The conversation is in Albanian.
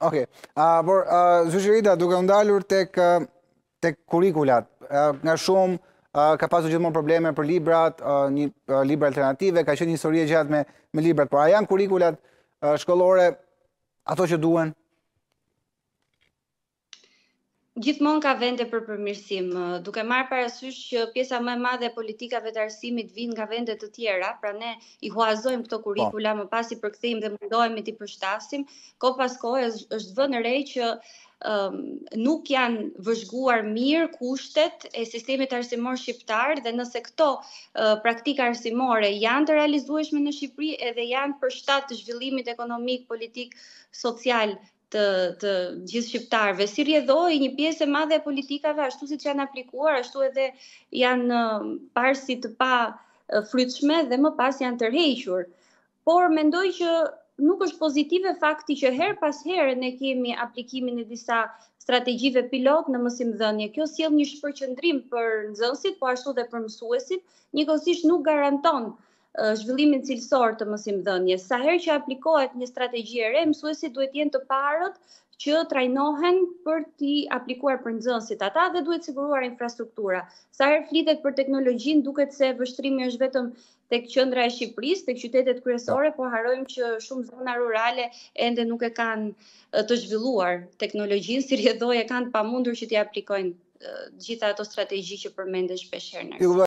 Oke, por Zushirida, duke ndalur të kurikulat, nga shumë ka pasu gjithmonë probleme për librat, një libra alternative, ka qenë një sori e gjatë me librat, por a janë kurikulat shkollore ato që duen? Gjithmonë ka vende për përmirësim, duke marrë parasysh që pjesa më e madhe e politikave të arsimit vijnë nga vende të tjera, pra ne i huazojmë këto kurrikula po. më pas i përkthejmë dhe mundohemi ti përshtasim, ko pas kohë është vënë re që um, nuk janë vëzhguar mirë kushtet e sistemit arsimor shqiptar dhe nëse këto uh, praktika arsimore janë të realizueshme në Shqipëri edhe janë për shtat të zhvillimit ekonomik, politik, social të të gjithë shqiptarëve si rrjedhoi një pjesë e madhe e politikave ashtu siç janë aplikuar ashtu edhe janë um, parë si të pa uh, frytshme dhe më pas janë tërhequr. Por mendoj që nuk është pozitive fakti që her pas herë ne kemi aplikimin e disa strategjive pilot në mësimdhënie. Kjo sjell një shpërqendrim për nxënësit, po ashtu dhe për mësuesit, njëkohësisht nuk garanton zhvillimin cilësor të dhënje. Sa herë që aplikohet një strategji e re, mësuesit duhet jenë të parët që trajnohen për t'i aplikuar për nxënësit ata dhe duhet siguruar infrastruktura. Sa her flitet për teknologjinë, duket se vështrimi është vetëm tek qendra e Shqipërisë, tek qytetet kryesore, po harojmë që shumë zona rurale ende nuk e kanë të zhvilluar teknologjinë, si e kanë pamundur që t'i aplikojnë gjitha ato strategji që përmendesh shpesh herë